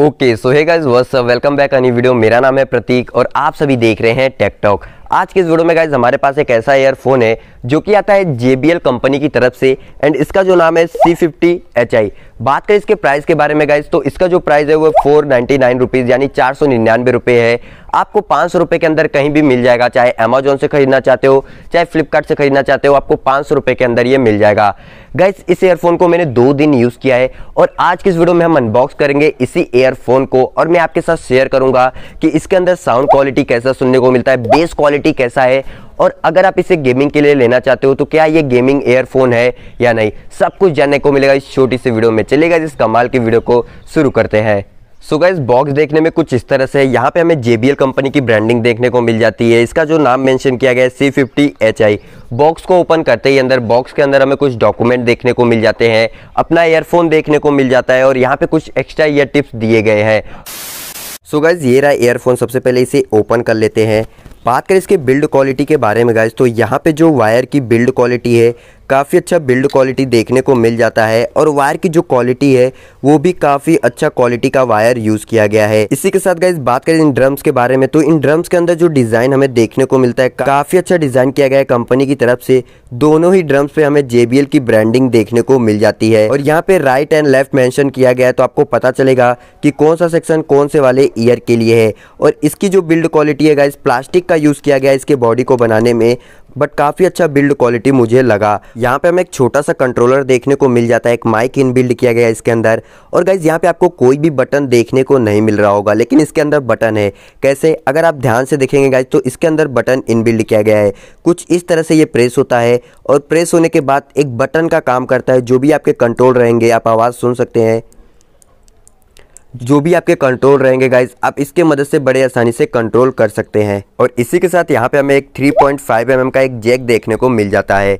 okay so hey guys was welcome back any video मेरा नाम है प्रतीक और आप सभी देख रहे हैं टेकटॉक आज के इस वीडियो में गाइज हमारे पास एक ऐसा ईयरफोन है जो कि आता है जे कंपनी की तरफ से एंड इसका जो नाम है सी फिफ्टी एच आई बात करें इसके प्राइस के बारे में गाइज तो इसका जो प्राइस है वो फोर नाइन्टी नाइन रुपीज़ यानी चार सौ निन्यानवे रुपए है आपको पाँच सौ रुपए के अंदर कहीं भी मिल जाएगा चाहे अमेजोन से खरीदना चाहते हो चाहे फ्लिपकार्ट से खरीदना चाहते हो आपको पाँच सौ रुपए के अंदर ये मिल जाएगा गाइज इस एयरफोन को मैंने दो दिन यूज़ किया है और आज की इस वीडियो में हम अनबॉक्स करेंगे इसी एयरफोन को और मैं आपके साथ शेयर करूँगा कि इसके अंदर साउंड क्वालिटी कैसा सुनने को मिलता है बेस क्वालिटी कैसा है और अगर आप इसे गेमिंग के लिए लेना चाहते हो तो क्या ये गेमिंग एयरफोन है या नहीं सब कुछ जानने को मिलेगा इस छोटी सी वीडियो में चलेगा इस कमाल की वीडियो को शुरू करते हैं सो so गाइज बॉक्स देखने में कुछ इस तरह से यहाँ पे हमें JBL कंपनी की ब्रांडिंग देखने को मिल जाती है इसका जो नाम मेंशन किया गया है C fifty H I box को ओपन करते ही अंदर बॉक्स के अंदर हमें कुछ डॉक्यूमेंट देखने को मिल जाते हैं अपना एयरफोन देखने को मिल जाता है और यहाँ पे कुछ एक्स्ट्रा ईयर टिप्स दिए गए हैं सो गाइज ये रहा एयरफोन सबसे पहले इसे ओपन कर लेते हैं बात करें इसके बिल्ड क्वालिटी के बारे में गाइज तो यहाँ पे जो वायर की बिल्ड क्वालिटी है काफ़ी अच्छा बिल्ड क्वालिटी देखने को मिल जाता है और वायर की जो क्वालिटी है वो भी काफ़ी अच्छा क्वालिटी का वायर यूज़ किया गया है इसी के साथ गाइज बात करें इन ड्रम्स के बारे में तो इन ड्रम्स के अंदर जो डिज़ाइन हमें देखने को मिलता है काफ़ी अच्छा डिज़ाइन किया गया है कंपनी की तरफ से दोनों ही ड्रम्स पे हमें जेबीएल की ब्रांडिंग देखने को मिल जाती है और यहाँ पे राइट एंड लेफ्ट मैंशन किया गया है तो आपको पता चलेगा कि कौन सा सेक्शन कौन से वाले ईयर के लिए है और इसकी जो बिल्ड क्वालिटी है गाइज प्लास्टिक का यूज़ किया गया है इसके बॉडी को बनाने में बट काफ़ी अच्छा बिल्ड क्वालिटी मुझे लगा यहाँ पे हमें एक छोटा सा कंट्रोलर देखने को मिल जाता है एक माइक इन बिल्ड किया गया इसके अंदर और गाइज यहाँ पे आपको कोई भी बटन देखने को नहीं मिल रहा होगा लेकिन इसके अंदर बटन है कैसे अगर आप ध्यान से देखेंगे गाइज तो इसके अंदर बटन इन बिल्ड किया गया है कुछ इस तरह से ये प्रेस होता है और प्रेस होने के बाद एक बटन का काम करता है जो भी आपके कंट्रोल रहेंगे आप आवाज़ सुन सकते हैं जो भी आपके कंट्रोल रहेंगे गाइज आप इसके मदद से बड़े आसानी से कंट्रोल कर सकते हैं और इसी के साथ यहाँ पे हमें एक 3.5 पॉइंट mm का एक जैक देखने को मिल जाता है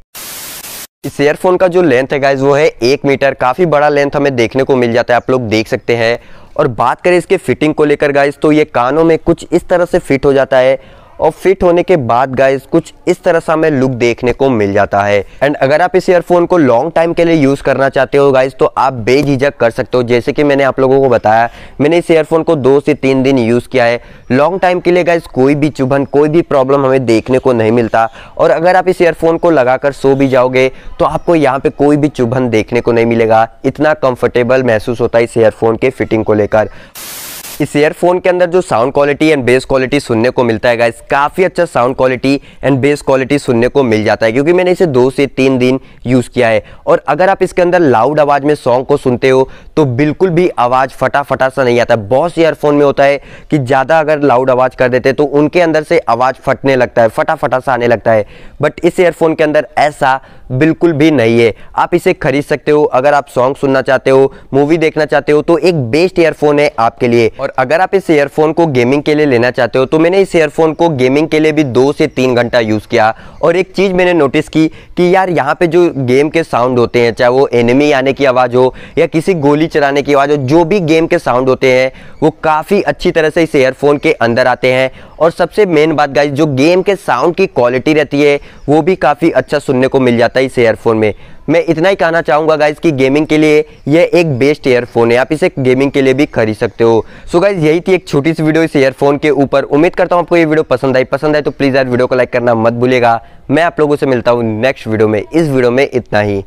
इस एयरफोन का जो लेंथ है गाइज वो है एक मीटर काफ़ी बड़ा लेंथ हमें देखने को मिल जाता है आप लोग देख सकते हैं और बात करें इसके फिटिंग को लेकर गाइज तो ये कानों में कुछ इस तरह से फिट हो जाता है और फिट होने के बाद गाइज कुछ इस तरह सा हमें लुक देखने को मिल जाता है एंड अगर आप इस ईयरफोन को लॉन्ग टाइम के लिए यूज़ करना चाहते हो गाइज तो आप बेझिझक कर सकते हो जैसे कि मैंने आप लोगों को बताया मैंने इस ईयरफोन को दो से तीन दिन यूज़ किया है लॉन्ग टाइम के लिए गाइज कोई भी चुभन कोई भी प्रॉब्लम हमें देखने को नहीं मिलता और अगर आप इस ईयरफोन को लगाकर सो भी जाओगे तो आपको यहाँ पे कोई भी चुभन देखने को नहीं मिलेगा इतना कंफर्टेबल महसूस होता है इस ईयरफोन के फिटिंग को लेकर इस ईयरफोन के अंदर जो sound quality and bass quality सुनने को मिलता है गाइस काफ़ी अच्छा sound quality and bass quality सुनने को मिल जाता है क्योंकि मैंने इसे दो से तीन दिन यूज़ किया है और अगर आप इसके अंदर लाउड आवाज़ में सॉन्ग को सुनते हो तो बिल्कुल भी आवाज़ फटाफटा सा नहीं आता बहुत से ईयरफोन में होता है कि ज़्यादा अगर लाउड आवाज़ कर देते तो उनके अंदर से आवाज़ फटने लगता है फटाफटा सा आने लगता है बट इस ईयरफोन के अंदर ऐसा बिल्कुल भी नहीं है आप इसे खरीद सकते हो अगर आप सॉन्ग सुनना चाहते हो मूवी देखना चाहते हो तो एक बेस्ट ईयरफोन है आपके लिए और अगर आप इस ईयरफोन को गेमिंग के लिए लेना चाहते हो तो मैंने इस ईयरफोन को गेमिंग के लिए भी दो से तीन घंटा यूज़ किया और एक चीज़ मैंने नोटिस की कि यार यहाँ पे जो गेम के साउंड होते हैं चाहे वो एनिमी आने की आवाज़ हो या किसी गोली चलाने की आवाज़ हो जो भी गेम के साउंड होते हैं वो काफ़ी अच्छी तरह से इस ईयरफोन के अंदर आते हैं और सबसे मेन बात गाइज जो गेम के साउंड की क्वालिटी रहती है वो भी काफ़ी अच्छा सुनने को मिल जाता है इस एयरफोन में मैं इतना ही कहना चाहूँगा गाइज़ कि गेमिंग के लिए यह एक बेस्ट एयरफोन है आप इसे गेमिंग के लिए भी खरीद सकते हो सो so गाइज़ यही थी एक छोटी सी वीडियो इस एयरफोन के ऊपर उम्मीद करता हूँ आपको ये वीडियो पसंद आई पसंद आए तो प्लीज़ यार वीडियो को लाइक करना मत भूलेगा मैं आप लोगों से मिलता हूँ नेक्स्ट वीडियो में इस वीडियो में इतना ही